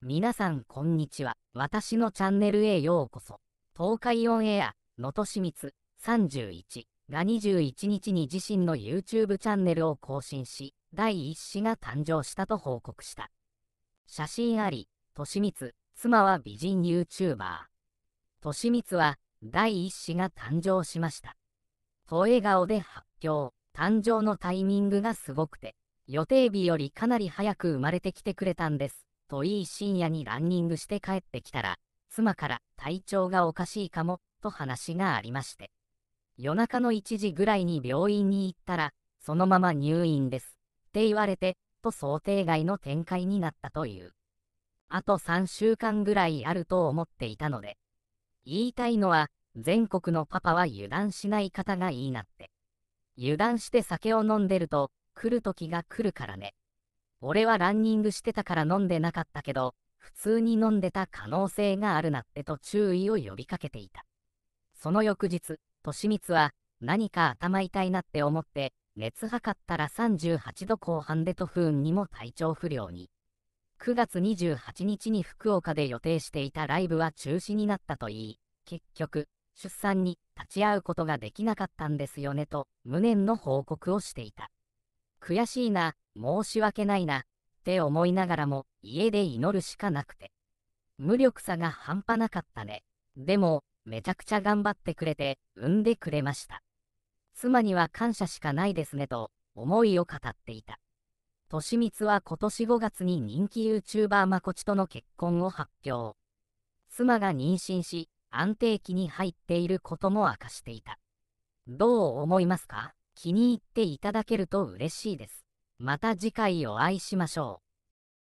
皆さんこんにちは。私のチャンネルへようこそ。東海オンエア、のとしみつ31が21日に自身の YouTube チャンネルを更新し、第1子が誕生したと報告した。写真あり、としみつ、妻は美人 YouTuber。としみつは、第1子が誕生しました。と笑顔で発表、誕生のタイミングがすごくて、予定日よりかなり早く生まれてきてくれたんです。といい深夜にランニングして帰ってきたら、妻から体調がおかしいかも、と話がありまして。夜中の1時ぐらいに病院に行ったら、そのまま入院です。って言われて、と想定外の展開になったという。あと3週間ぐらいあると思っていたので。言いたいのは、全国のパパは油断しない方がいいなって。油断して酒を飲んでると、来る時が来るからね。俺はランニングしてたから飲んでなかったけど、普通に飲んでた可能性があるなってと注意を呼びかけていた。その翌日、利光は何か頭痛いなって思って、熱測ったら38度後半でと不運にも体調不良に。9月28日に福岡で予定していたライブは中止になったと言い、結局、出産に立ち会うことができなかったんですよねと無念の報告をしていた。悔しいな、申し訳ないな、って思いながらも家で祈るしかなくて。無力さが半端なかったね。でも、めちゃくちゃ頑張ってくれて、産んでくれました。妻には感謝しかないですねと、思いを語っていた。としみつは今年5月に人気 YouTuber まこちとの結婚を発表。妻が妊娠し、安定期に入っていることも明かしていた。どう思いますか気に入っていただけると嬉しいです。また次回お会いしましょう。